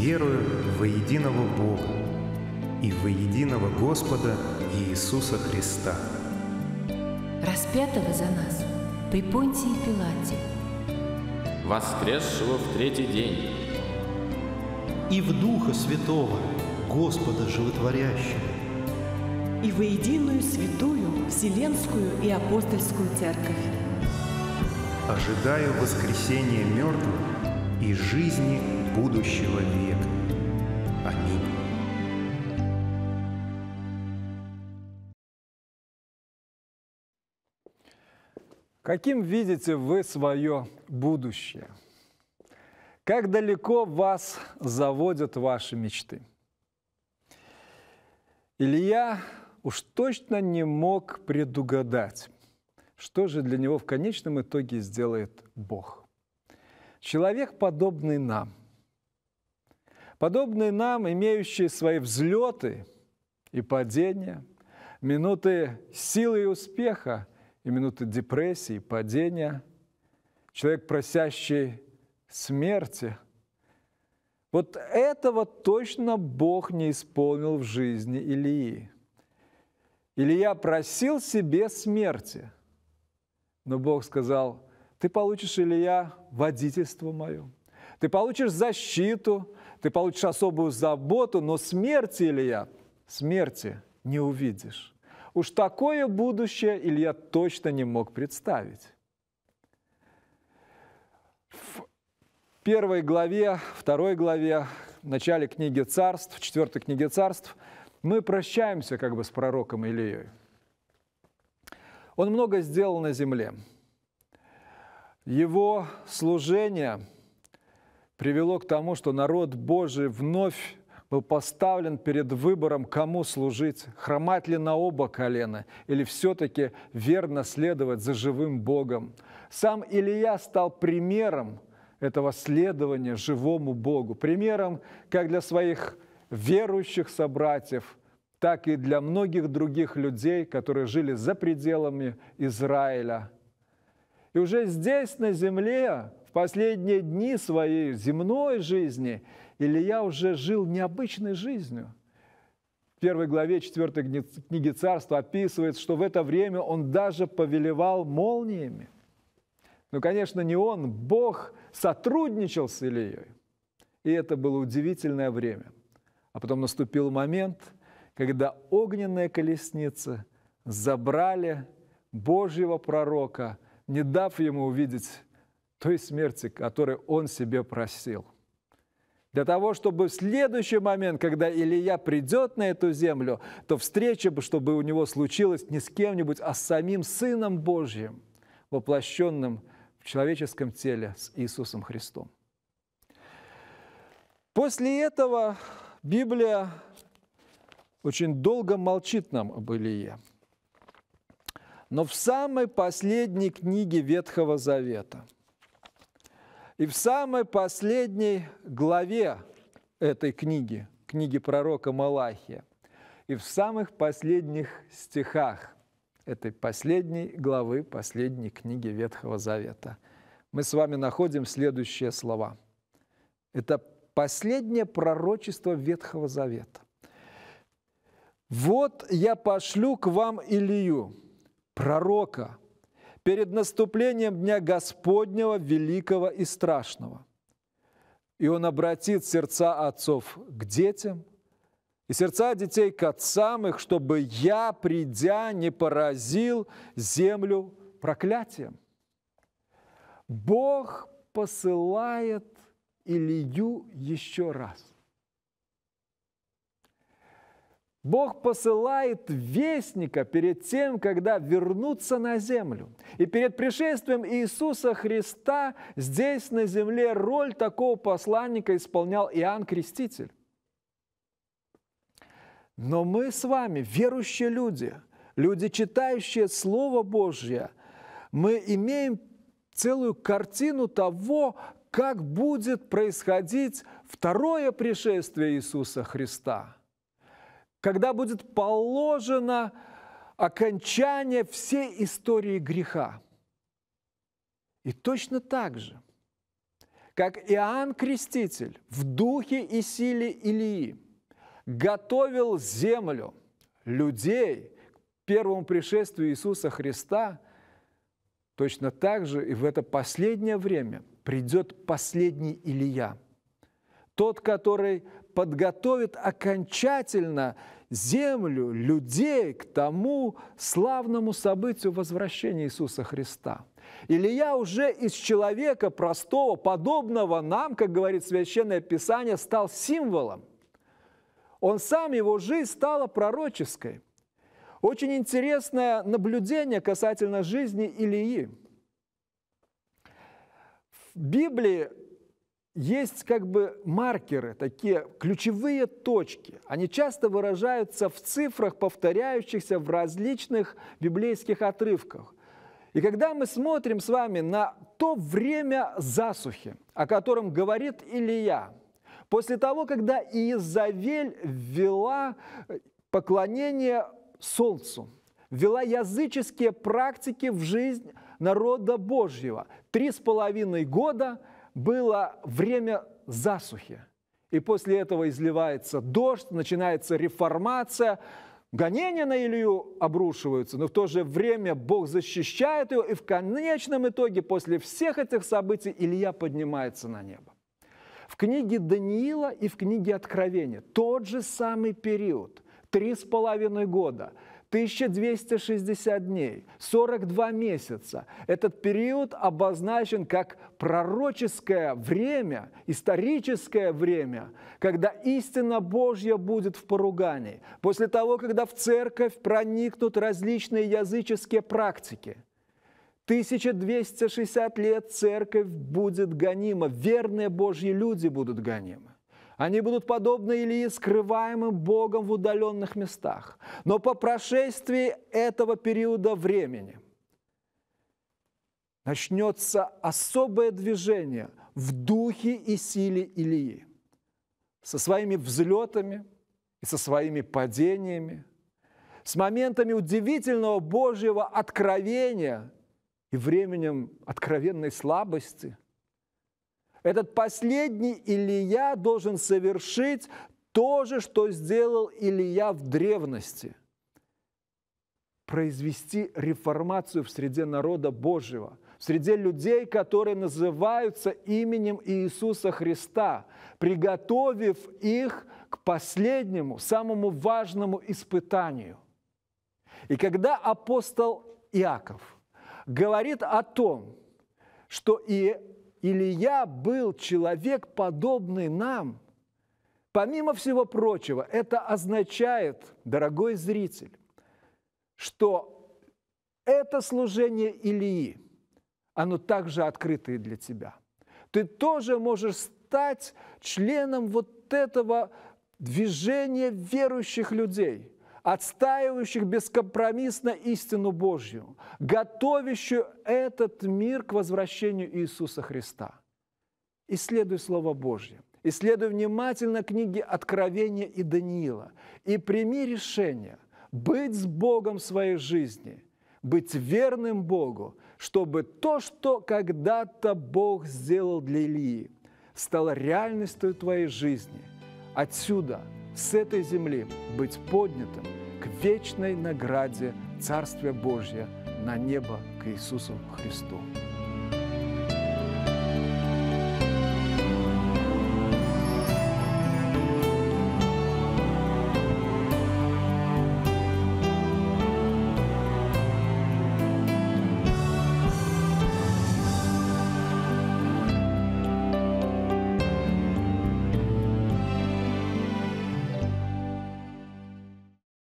верую во единого Бога и во единого Господа Иисуса Христа. Распятого за нас при Понтии Пилате, воскресшего в третий день, и в Духа Святого, Господа Животворящего, и во единую святую Вселенскую и Апостольскую Церковь. Ожидаю воскресения мертвых и жизни будущего мира. Каким видите вы свое будущее? Как далеко вас заводят ваши мечты? Илья уж точно не мог предугадать, что же для него в конечном итоге сделает Бог. Человек, подобный нам, подобный нам, имеющий свои взлеты и падения, минуты силы и успеха – и минуты депрессии, падения, человек, просящий смерти. Вот этого точно Бог не исполнил в жизни Илии. Илия просил себе смерти, но Бог сказал, ты получишь, Илия, водительство мое, ты получишь защиту, ты получишь особую заботу, но смерти, Илия, смерти не увидишь. Уж такое будущее Илья точно не мог представить. В первой главе, второй главе, в начале книги царств, в четвертой книге царств, мы прощаемся как бы с пророком Ильей. Он много сделал на земле. Его служение привело к тому, что народ Божий вновь был поставлен перед выбором, кому служить, хромать ли на оба колена или все-таки верно следовать за живым Богом. Сам Илья стал примером этого следования живому Богу, примером как для своих верующих собратьев, так и для многих других людей, которые жили за пределами Израиля. И уже здесь, на земле, в последние дни своей земной жизни – Илья уже жил необычной жизнью. В первой главе 4 книги Царства описывается, что в это время он даже повелевал молниями. Но, конечно, не он, Бог сотрудничал с Ильей. И это было удивительное время. А потом наступил момент, когда огненная колесница забрали Божьего пророка, не дав ему увидеть той смерти, которую он себе просил – для того, чтобы в следующий момент, когда Илья придет на эту землю, то встреча, бы, чтобы у него случилась не с кем-нибудь, а с самим Сыном Божьим, воплощенным в человеческом теле с Иисусом Христом. После этого Библия очень долго молчит нам об Илье. Но в самой последней книге Ветхого Завета – и в самой последней главе этой книги, книги пророка Малахия, и в самых последних стихах этой последней главы, последней книги Ветхого Завета мы с вами находим следующие слова. Это последнее пророчество Ветхого Завета. «Вот я пошлю к вам Илью, пророка, перед наступлением Дня Господнего великого и страшного. И Он обратит сердца отцов к детям и сердца детей к отцам их, чтобы я, придя, не поразил землю проклятием. Бог посылает Илью еще раз – Бог посылает вестника перед тем, когда вернутся на землю. И перед пришествием Иисуса Христа здесь на земле роль такого посланника исполнял Иоанн Креститель. Но мы с вами, верующие люди, люди, читающие Слово Божье, мы имеем целую картину того, как будет происходить второе пришествие Иисуса Христа – когда будет положено окончание всей истории греха. И точно так же, как Иоанн Креститель в духе и силе Илии готовил землю, людей к первому пришествию Иисуса Христа, точно так же и в это последнее время придет последний Илия – тот, который подготовит окончательно землю, людей к тому славному событию возвращения Иисуса Христа. Илия уже из человека простого, подобного нам, как говорит Священное Писание, стал символом. Он сам, его жизнь стала пророческой. Очень интересное наблюдение касательно жизни Илии. В Библии есть как бы маркеры, такие ключевые точки. Они часто выражаются в цифрах, повторяющихся в различных библейских отрывках. И когда мы смотрим с вами на то время засухи, о котором говорит Илия, после того, когда Иезавель ввела э, поклонение солнцу, вела языческие практики в жизнь народа Божьего, три с половиной года – было время засухи. И после этого изливается дождь, начинается реформация, гонения на Илью обрушиваются, но в то же время Бог защищает его, и в конечном итоге после всех этих событий Илья поднимается на небо. В книге Даниила и в книге Откровения тот же самый период, три с половиной года – 1260 дней, 42 месяца. Этот период обозначен как пророческое время, историческое время, когда истина Божья будет в поругании, после того, когда в церковь проникнут различные языческие практики – 1260 лет церковь будет гонима, верные Божьи люди будут гонимы. Они будут подобны Илии, скрываемым Богом в удаленных местах. Но по прошествии этого периода времени начнется особое движение в духе и силе Илии со своими взлетами и со своими падениями, с моментами удивительного Божьего откровения и временем откровенной слабости – этот последний Илья должен совершить то же, что сделал Илья в древности. Произвести реформацию в среде народа Божьего, в среде людей, которые называются именем Иисуса Христа, приготовив их к последнему, самому важному испытанию. И когда апостол Иаков говорит о том, что и Илья был человек, подобный нам. Помимо всего прочего, это означает, дорогой зритель, что это служение Илии, оно также открытое для тебя. Ты тоже можешь стать членом вот этого движения верующих людей – отстаивающих бескомпромиссно истину Божью, готовящую этот мир к возвращению Иисуса Христа. Исследуй Слово Божье, исследуй внимательно книги Откровения и Даниила и прими решение быть с Богом в своей жизни, быть верным Богу, чтобы то, что когда-то Бог сделал для Илии, стало реальностью твоей жизни. Отсюда – с этой земли быть поднятым к вечной награде Царствия Божья на небо к Иисусу Христу.